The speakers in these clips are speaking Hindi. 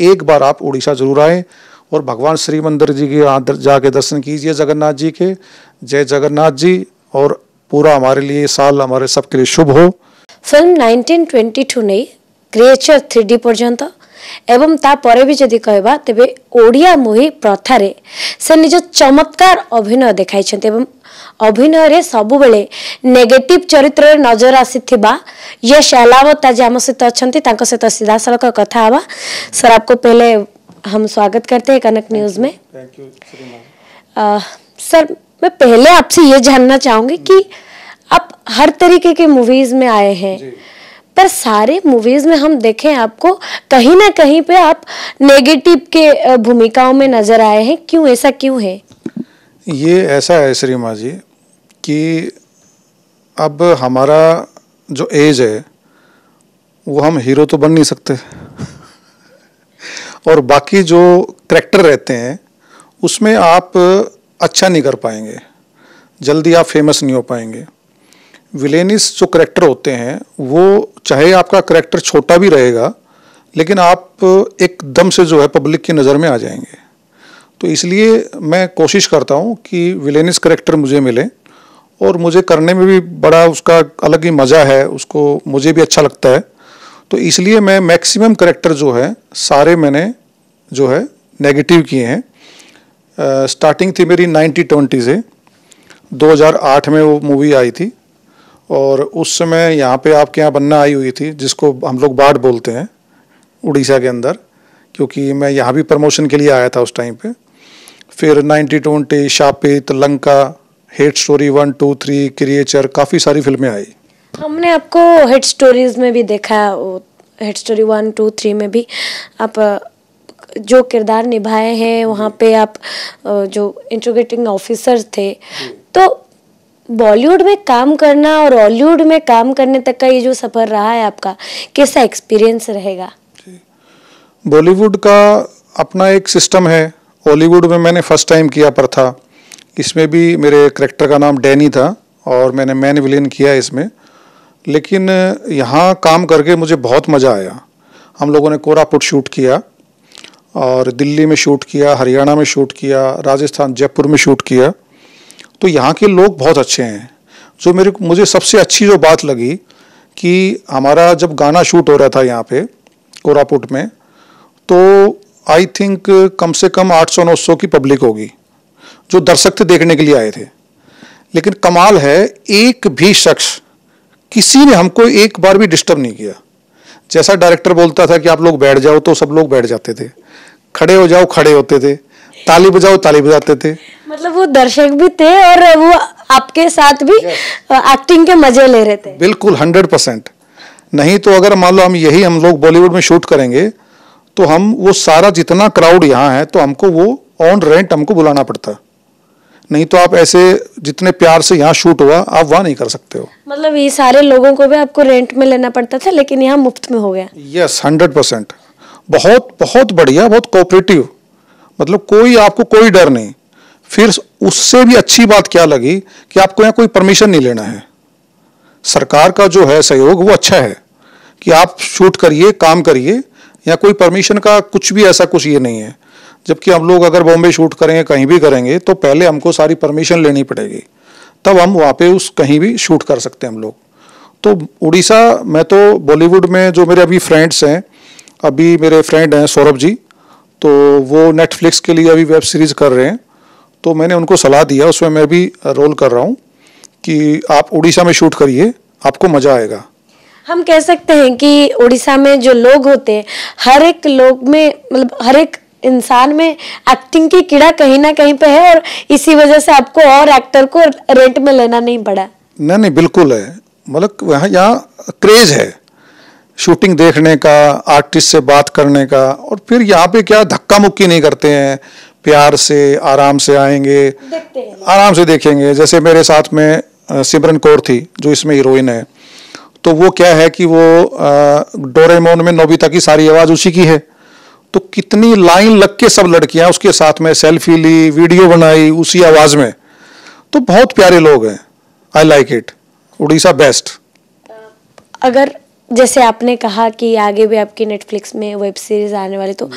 एक बार आप उड़ीसा जरूर आए और भगवान श्री मंदिर जी के यहाँ जाके दर्शन कीजिए जगन्नाथ जी के जय जगन्नाथ जी और पूरा हमारे लिए साल हमारे सबके लिए शुभ हो फिल्म 1922 ने क्रिएचर थ्री डी पर्यंत एवं तापर भी जदि कह तेबे ओडिया मुही प्रथार से निज चमत्कार अभिनय देखाई एवं अभिनय सबुबले नेगेटिव चरित्र नजर आसी यश अलावत आज आम सहित अच्छा सहित सीधा साल कथा हवा सर आपको पहले हम स्वागत करते हैं कनक न्यूज में सर मैं पहले आपसे ये जानना चाहूंगी कि आप हर तरीके के मूवीज में आए हैं पर सारे मूवीज में हम देखें आपको कहीं ना कहीं पे आप नेगेटिव के भूमिकाओं में नजर आए हैं क्यों ऐसा क्यों है ये ऐसा है श्रीमा जी कि अब हमारा जो एज है वो हम हीरो तो बन नहीं सकते और बाकी जो करेक्टर रहते हैं उसमें आप अच्छा नहीं कर पाएंगे जल्दी आप फेमस नहीं हो पाएंगे विलेनिस जो करेक्टर होते हैं वो चाहे आपका करेक्टर छोटा भी रहेगा लेकिन आप एक दम से जो है पब्लिक की नज़र में आ जाएंगे तो इसलिए मैं कोशिश करता हूँ कि विलेनिस करेक्टर मुझे मिले और मुझे करने में भी बड़ा उसका अलग ही मज़ा है उसको मुझे भी अच्छा लगता है तो इसलिए मैं मैक्सिमम करेक्टर जो है सारे मैंने जो है नेगेटिव किए हैं स्टार्टिंग थी मेरी नाइन्टी ट्वेंटी से 2008 में वो मूवी आई थी और उस समय यहाँ पे आपके यहाँ बन्ना आई हुई थी जिसको हम लोग बाढ़ बोलते हैं उड़ीसा के अंदर क्योंकि मैं यहाँ भी प्रमोशन के लिए आया था उस टाइम पे फिर ninety twenty Shaapit Lanka hate story one two three creature काफ़ी सारी फिल्में आई हमने आपको हेड स्टोरीज में भी देखा hate story one two three में भी आप जो किरदार निभाए हैं वहाँ पे आप जो इंट्रोगेटिंग ऑफिसर थे तो बॉलीवुड में काम करना और हॉलीवुड में काम करने तक का ये जो सफ़र रहा है आपका कैसा एक्सपीरियंस रहेगा बॉलीवुड का अपना एक सिस्टम है हॉलीवुड में मैंने फर्स्ट टाइम किया पर था इसमें भी मेरे करेक्टर का नाम डैनी था और मैंने मैन विलेन किया इसमें लेकिन यहाँ काम करके मुझे बहुत मज़ा आया हम लोगों ने कोरापुट शूट किया और दिल्ली में शूट किया हरियाणा में शूट किया राजस्थान जयपुर में शूट किया तो यहाँ के लोग बहुत अच्छे हैं जो मेरे मुझे सबसे अच्छी जो बात लगी कि हमारा जब गाना शूट हो रहा था यहाँ पे कोरापुट में तो आई थिंक कम से कम 800-900 की पब्लिक होगी जो दर्शक थे देखने के लिए आए थे लेकिन कमाल है एक भी शख्स किसी ने हमको एक बार भी डिस्टर्ब नहीं किया जैसा डायरेक्टर बोलता था कि आप लोग बैठ जाओ तो सब लोग बैठ जाते थे खड़े हो जाओ खड़े होते थे ताली बजाओ ताली बजाते थे मतलब वो दर्शक भी थे और वो आपके साथ भी एक्टिंग के मजे ले रहे थे बिल्कुल हंड्रेड परसेंट नहीं तो अगर मान लो हम यही हम लोग बॉलीवुड में शूट करेंगे तो हम वो सारा जितना क्राउड यहाँ है तो हमको वो ऑन रेंट हमको बुलाना पड़ता नहीं तो आप ऐसे जितने प्यार से यहाँ शूट हुआ आप वहाँ नहीं कर सकते हो मतलब ये सारे लोगों को भी आपको रेंट में लेना पड़ता था लेकिन यहाँ मुफ्त में हो गया यस हंड्रेड परसेंट बहुत बहुत बढ़िया बहुत कोऑपरेटिव मतलब कोई आपको कोई डर नहीं फिर उससे भी अच्छी बात क्या लगी कि आपको यहाँ कोई परमिशन नहीं लेना है सरकार का जो है सहयोग वो अच्छा है कि आप शूट करिए काम करिए या कोई परमिशन का कुछ भी ऐसा कुछ ये नहीं है जबकि हम लोग अगर बॉम्बे शूट करेंगे कहीं भी करेंगे तो पहले हमको सारी परमिशन लेनी पड़ेगी तब हम वहाँ पे उस कहीं भी शूट कर सकते हैं हम लोग तो उड़ीसा मैं तो बॉलीवुड में जो मेरे अभी फ्रेंड्स हैं अभी मेरे फ्रेंड हैं सौरभ जी तो वो नेटफ्लिक्स के लिए अभी वेब सीरीज़ कर रहे हैं तो मैंने उनको सलाह दिया उसमें मैं भी रोल कर रहा हूँ कि आप उड़ीसा में शूट करिए आपको मज़ा आएगा हम कह सकते हैं कि उड़ीसा में जो लोग होते हैं हर एक लोग में मतलब हर एक इंसान में एक्टिंग की कीड़ा कहीं ना कहीं पे है और इसी वजह से आपको और एक्टर को रेंट में लेना नहीं पड़ा नहीं नहीं बिल्कुल है मतलब यहाँ यहाँ क्रेज है शूटिंग देखने का आर्टिस्ट से बात करने का और फिर यहाँ पे क्या धक्का मुक्की नहीं करते हैं प्यार से आराम से आएंगे आराम से देखेंगे जैसे मेरे साथ में सिमरन कौर थी जो इसमें हीरोइन है तो वो क्या है कि वो डोरेमोन में नोबिता की सारी आवाज़ उसी की है तो कितनी लाइन लग के सब लड़कियां उसके साथ में सेल्फी ली वीडियो बनाई उसी आवाज़ में तो बहुत प्यारे लोग हैं I like it Orissa best अगर जैसे आपने कहा कि आगे भी आपकी नेटफ्लिक्स में वेब सीरीज आने वाली तो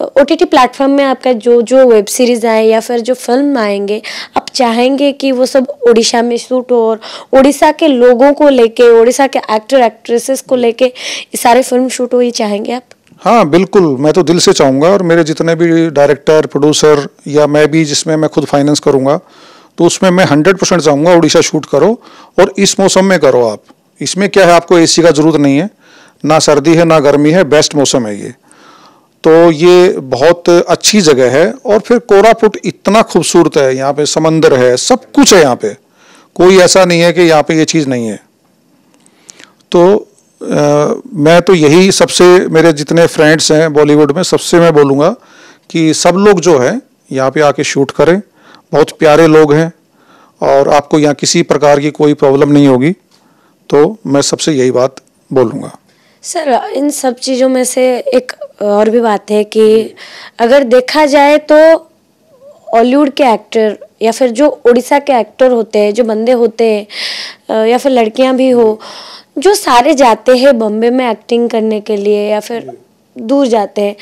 ओ टी टी प्लेटफॉर्म में आपका जो जो वेब सीरीज़ आए या फिर जो फिल्म आएंगे आप चाहेंगे कि वो सब उड़ीसा में शूट हो और उड़ीसा के लोगों को लेके उड़ीसा के एक्टर एक्ट्रेसेस को लेके ये सारे फिल्म शूट हो ये चाहेंगे आप हाँ बिल्कुल मैं तो दिल से चाहूँगा और मेरे जितने भी डायरेक्टर प्रोड्यूसर या मैं भी जिसमें मैं खुद फाइनेंस करूँगा तो उसमें मैं हंड्रेड परसेंट चाहूँगा उड़ीसा शूट करो और इस मौसम में करो आप इसमें क्या है आपको एसी का ज़रूरत नहीं है ना सर्दी है ना गर्मी है बेस्ट मौसम है ये तो ये बहुत अच्छी जगह है और फिर कोरापुट इतना खूबसूरत है यहाँ पे समंदर है सब कुछ है यहाँ पे कोई ऐसा नहीं है कि यहाँ पे ये चीज़ नहीं है तो आ, मैं तो यही सबसे मेरे जितने फ्रेंड्स हैं बॉलीवुड में सबसे मैं बोलूँगा कि सब लोग जो है यहाँ पे आके शूट करें बहुत प्यारे लोग हैं और आपको यहाँ किसी प्रकार की कोई प्रॉब्लम नहीं होगी तो मैं सबसे यही बात बोलूँगा सर इन सब चीज़ों में से एक और भी बात है कि अगर देखा जाए तो हॉलीवुड के एक्टर या फिर जो उड़ीसा के एक्टर होते हैं जो बंदे होते हैं या फिर लड़कियां भी हो जो सारे जाते हैं बॉम्बे में एक्टिंग करने के लिए या फिर दूर जाते हैं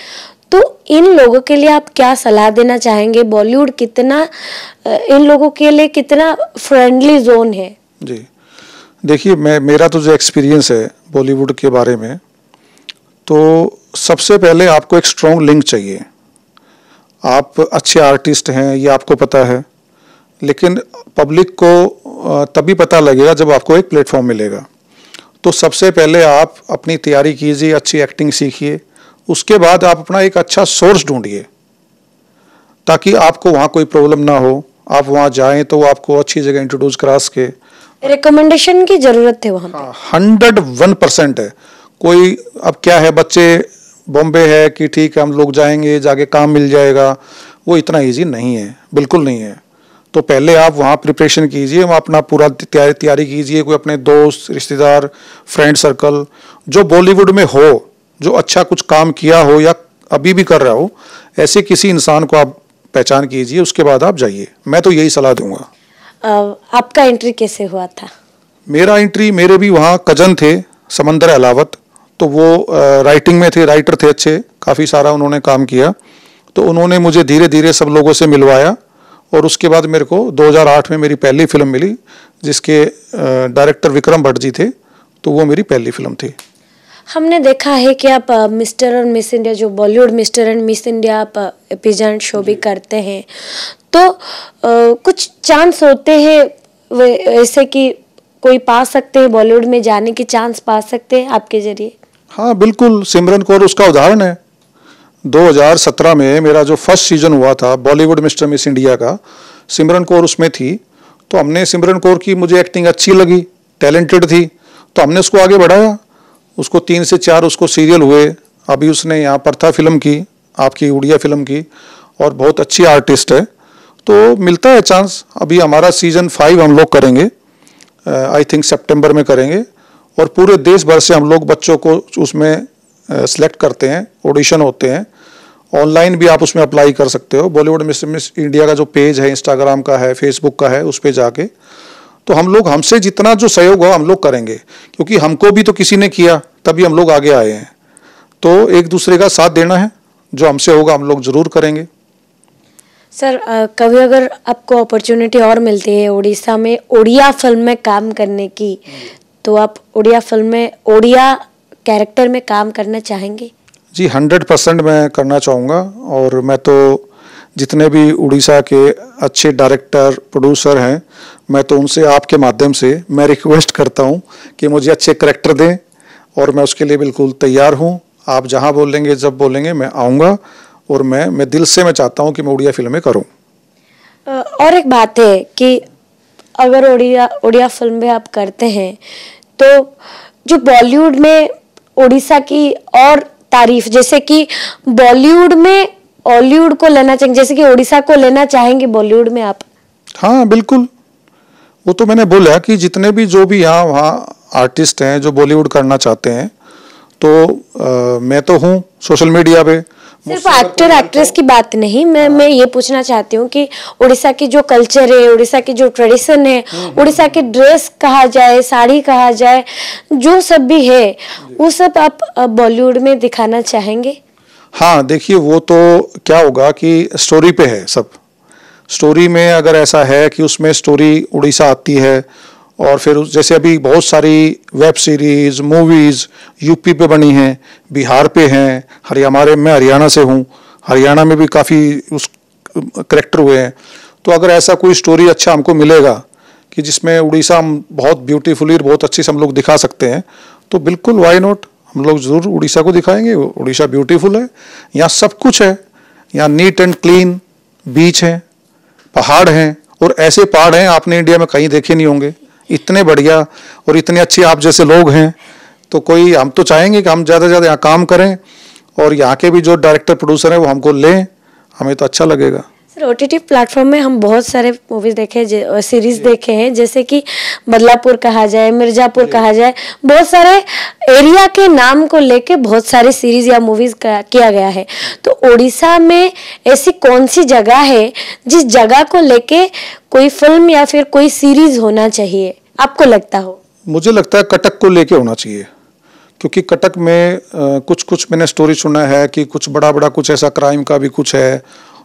तो इन लोगों के लिए आप क्या सलाह देना चाहेंगे बॉलीवुड कितना इन लोगों के लिए कितना फ्रेंडली जोन है जी देखिए मैं मेरा तो जो एक्सपीरियंस है बॉलीवुड के बारे में तो सबसे पहले आपको एक स्ट्रॉन्ग लिंक चाहिए आप अच्छे आर्टिस्ट हैं ये आपको पता है लेकिन पब्लिक को तभी पता लगेगा जब आपको एक प्लेटफॉर्म मिलेगा तो सबसे पहले आप अपनी तैयारी कीजिए अच्छी एक्टिंग सीखिए उसके बाद आप अपना एक अच्छा सोर्स ढूंढिए ताकि आपको वहाँ कोई प्रॉब्लम ना हो आप वहाँ जाएँ तो आपको अच्छी जगह इंट्रोड्यूस करा सके रिकमेंडेशन की जरूरत है वहाँ हंड्रेड वन परसेंट है कोई अब क्या है बच्चे बॉम्बे है कि ठीक है हम लोग जाएंगे जाके काम मिल जाएगा वो इतना इजी नहीं है बिल्कुल नहीं है तो पहले आप वहाँ प्रिपरेशन कीजिए वहाँ अपना पूरा तैयारी तैयारी कीजिए कोई अपने दोस्त रिश्तेदार फ्रेंड सर्कल जो बॉलीवुड में हो जो अच्छा कुछ काम किया हो या अभी भी कर रहा हो ऐसे किसी इंसान को आप पहचान कीजिए उसके बाद आप जाइए मैं तो यही सलाह दूंगा आपका एंट्री कैसे हुआ था मेरा एंट्री मेरे भी वहाँ कजन थे समंदर अलावत तो वो राइटिंग में थे राइटर थे अच्छे काफ़ी सारा उन्होंने काम किया तो उन्होंने मुझे धीरे धीरे सब लोगों से मिलवाया और उसके बाद मेरे को 2008 में मेरी पहली फिल्म मिली जिसके डायरेक्टर विक्रम भट्ट जी थे तो वो मेरी पहली फिल्म थी हमने देखा है कि आप मिस्टर और मिस इंडिया जो Bollywood mister and miss India आप एपिजेंट शो भी करते हैं तो आ, कुछ चांस होते हैं ऐसे कि कोई पा सकते हैं बॉलीवुड में जाने के चांस पा सकते हैं आपके जरिए हाँ बिल्कुल सिमरन कौर उसका उदाहरण है 2017 में मेरा जो फर्स्ट सीजन हुआ था बॉलीवुड मिस्टर मिस इंडिया का सिमरन कौर उसमें थी तो हमने सिमरन कौर की मुझे एक्टिंग अच्छी लगी टैलेंटेड थी तो हमने उसको आगे बढ़ाया उसको तीन से चार उसको सीरियल हुए अभी उसने यहाँ पर था फिल्म की आपकी उड़िया फिल्म की और बहुत अच्छी आर्टिस्ट है तो मिलता है चांस अभी हमारा सीजन फाइव हम लोग करेंगे आई थिंक सेप्टेम्बर में करेंगे और पूरे देश भर से हम लोग बच्चों को उसमें सेलेक्ट uh, करते हैं ऑडिशन होते हैं ऑनलाइन भी आप उसमें अप्लाई कर सकते हो बॉलीवुड मिस मिस इंडिया का जो पेज है इंस्टाग्राम का है फेसबुक का है उस पर जाके तो हम लोग हमसे जितना जो सहयोग हो हम लोग करेंगे क्योंकि हमको भी तो किसी ने किया तभी हम लोग आगे आए हैं तो एक दूसरे का साथ देना है जो हमसे होगा हम लोग ज़रूर करेंगे सर कभी अगर आपको अपॉर्चुनिटी और मिलती है उड़ीसा में उड़िया फिल्म में काम करने की तो आप उड़िया फिल्म में उड़िया कैरेक्टर में काम करना चाहेंगे जी हंड्रेड परसेंट मैं करना चाहूँगा और मैं तो जितने भी उड़ीसा के अच्छे डायरेक्टर प्रोड्यूसर हैं मैं तो उनसे आपके माध्यम से मैं रिक्वेस्ट करता हूँ कि मुझे अच्छे करेक्टर दें और मैं उसके लिए बिल्कुल तैयार हूँ आप जहाँ बोलेंगे जब बोलेंगे मैं आऊँगा और मैं मैं दिल से मैं चाहता हूँ कि मैं उड़िया फिल्में करूँ और एक बात है कि अगर उड़िया उड़िया फिल्में आप करते हैं तो जो बॉलीवुड में उड़ीसा की और तारीफ जैसे कि बॉलीवुड में हॉलीवुड को लेना चाहेंगे जैसे कि उड़ीसा को लेना चाहेंगे बॉलीवुड में आप हाँ बिल्कुल वो तो मैंने बोला कि जितने भी जो भी यहाँ वहाँ आर्टिस्ट हैं जो बॉलीवुड करना चाहते हैं तो आ, मैं तो हूँ सोशल मीडिया पे सिर्फ एक्टर एक्ट्रेस की बात नहीं मैं हाँ। मैं ये पूछना चाहती हूँ कि उड़ीसा की जो कल्चर है उड़ीसा की जो ट्रेडिशन है हाँ, हाँ। उड़ीसा के ड्रेस कहा जाए साड़ी कहा जाए जो सब भी है वो सब आप बॉलीवुड में दिखाना चाहेंगे हाँ देखिए वो तो क्या होगा कि स्टोरी पे है सब स्टोरी में अगर ऐसा है कि उसमें स्टोरी उड़ीसा आती है और फिर जैसे अभी बहुत सारी वेब सीरीज़ मूवीज़ यूपी पे बनी हैं बिहार पे हैं हरियाणा मैं हरियाणा से हूँ हरियाणा में भी काफ़ी उस करेक्टर हुए हैं तो अगर ऐसा कोई स्टोरी अच्छा हमको मिलेगा कि जिसमें उड़ीसा हम बहुत ब्यूटीफुली और बहुत अच्छे से हम लोग दिखा सकते हैं तो बिल्कुल वाई नॉट हम लोग ज़रूर उड़ीसा को दिखाएंगे उड़ीसा ब्यूटीफुल है यहाँ सब कुछ है यहाँ नीट एंड क्लीन बीच हैं पहाड़ हैं और ऐसे पहाड़ हैं आपने इंडिया में कहीं देखे नहीं होंगे इतने बढ़िया और इतने अच्छे आप जैसे लोग हैं तो कोई हम तो चाहेंगे कि हम ज़्यादा से ज़्यादा यहाँ काम करें और यहाँ के भी जो डायरेक्टर प्रोड्यूसर हैं वो हमको लें हमें तो अच्छा लगेगा सर ओ प्लेटफॉर्म में हम बहुत सारे मूवीज़ देखे हैं सीरीज़ देखे हैं जैसे कि बदलापुर कहा जाए मिर्ज़ापुर कहा जाए बहुत सारे एरिया के नाम को लेके बहुत सारे सीरीज़ या मूवीज़ किया गया है तो उड़ीसा में ऐसी कौन सी जगह है जिस जगह को लेके कोई फिल्म या फिर कोई सीरीज़ होना चाहिए आपको लगता हो मुझे लगता है कटक को लेके होना चाहिए क्योंकि कटक में आ, कुछ कुछ मैंने स्टोरी सुना है कि कुछ बड़ा बड़ा कुछ ऐसा क्राइम का भी कुछ है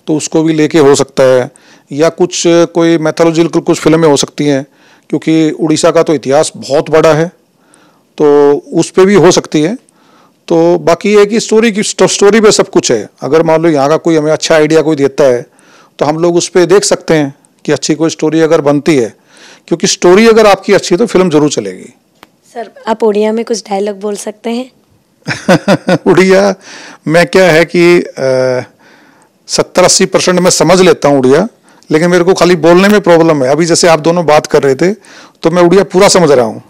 तो उसको भी लेके हो सकता है या कुछ कोई मैथोलॉजिकल कुछ फिल्में हो सकती हैं क्योंकि उड़ीसा का तो इतिहास बहुत बड़ा है तो उस पर भी हो सकती है तो बाकी ये कि स्टोरी की स्टोरी पे सब कुछ है अगर मान लो यहाँ का कोई हमें अच्छा आइडिया कोई देता है तो हम लोग उस पर देख सकते हैं कि अच्छी कोई स्टोरी अगर बनती है क्योंकि स्टोरी अगर आपकी अच्छी है तो फिल्म ज़रूर चलेगी सर आप उड़िया में कुछ डायलॉग बोल सकते हैं उड़िया में क्या है कि आ, सत्तर अस्सी परसेंट मैं समझ लेता हूँ उड़िया लेकिन मेरे को खाली बोलने में प्रॉब्लम है अभी जैसे आप दोनों बात कर रहे थे तो मैं उड़िया पूरा समझ रहा हूँ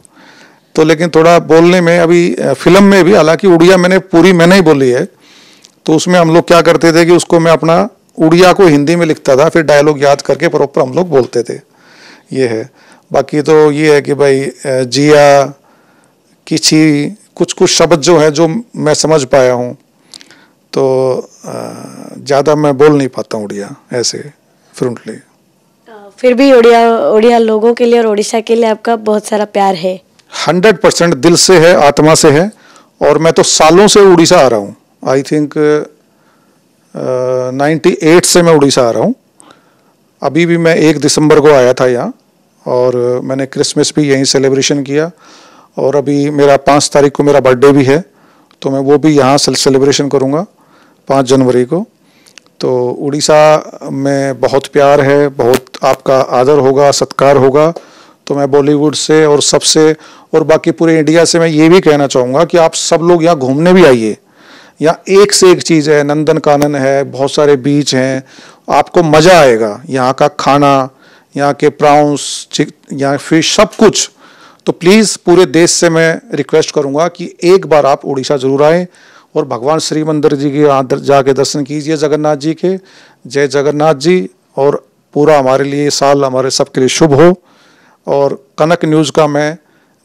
तो लेकिन थोड़ा बोलने में अभी फिल्म में भी हालांकि उड़िया मैंने पूरी मैंने ही बोली है तो उसमें हम लोग क्या करते थे कि उसको मैं अपना उड़िया को हिंदी में लिखता था फिर डायलॉग याद करके प्रॉपर हम लोग बोलते थे ये है बाकी तो ये है कि भाई जिया किसी कुछ कुछ शब्द जो है जो मैं समझ पाया हूँ तो ज़्यादा मैं बोल नहीं पाता हूँ उड़िया ऐसे फ्रूंटली फिर भी उड़िया उड़िया लोगों के लिए और उड़ीसा के लिए आपका बहुत सारा प्यार है हंड्रेड परसेंट दिल से है आत्मा से है और मैं तो सालों से उड़ीसा आ रहा हूँ आई थिंक नाइन्टी एट से मैं उड़ीसा आ रहा हूँ अभी भी मैं एक दिसंबर को आया था यहाँ और मैंने क्रिसमस भी यहीं सेलिब्रेशन किया और अभी मेरा पाँच तारीख को मेरा बर्थडे भी है तो मैं वो भी यहाँ सेलिब्रेशन करूँगा पाँच जनवरी को तो उड़ीसा में बहुत प्यार है बहुत आपका आदर होगा सत्कार होगा तो मैं बॉलीवुड से और सबसे और बाकी पूरे इंडिया से मैं ये भी कहना चाहूँगा कि आप सब लोग यहाँ घूमने भी आइए यहाँ एक से एक चीज़ है नंदन कानन है बहुत सारे बीच हैं आपको मज़ा आएगा यहाँ का खाना यहाँ के प्राउंस यहाँ फिश सब कुछ तो प्लीज़ पूरे देश से मैं रिक्वेस्ट करूँगा कि एक बार आप उड़ीसा ज़रूर आएँ और भगवान श्री मंदिर जी के यहाँ जाके दर्शन कीजिए जगन्नाथ जी के जय जगन्नाथ जी और पूरा हमारे लिए साल हमारे सबके लिए शुभ हो और कनक न्यूज़ का मैं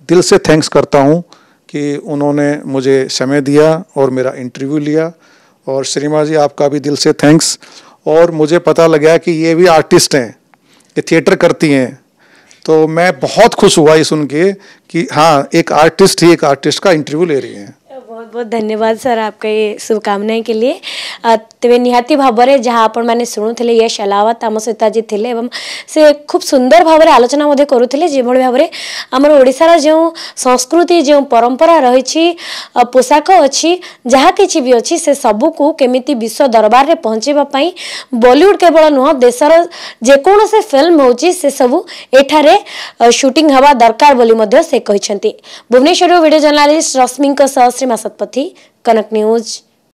दिल से थैंक्स करता हूँ कि उन्होंने मुझे समय दिया और मेरा इंटरव्यू लिया और श्रीमा जी आपका भी दिल से थैंक्स और मुझे पता लगा कि ये भी आर्टिस्ट हैं ये थिएटर करती हैं तो मैं बहुत खुश हुआ ये सुन के कि हाँ एक आर्टिस्ट ही एक आर्टिस्ट का इंटरव्यू ले रही हैं बहुत बहुत धन्यवाद सर आपके ये शुभकामनाएं के लिए तेरे तो निहाती भाव में जहाँ आप मैंने शुणु थे यश अलावत आम सहित आज थे से खूब सुंदर भाव में आलोचना करुले जो भाव में आम ओडार जो संस्कृति जो परंपरा रही पोशाक अच्छी जहाँ कि भी अच्छी से सबको केमी विश्व दरबार में पहुँचवापी बलीउड केवल नुह देशर जेकोसी फिल्म हो सबू एठार सुटिंग हवा दरकार से कहते भुवनेश्वर भिड जर्नालीस्ट रश्मि श्रीमा सतपथी पथी कनक न्यूज़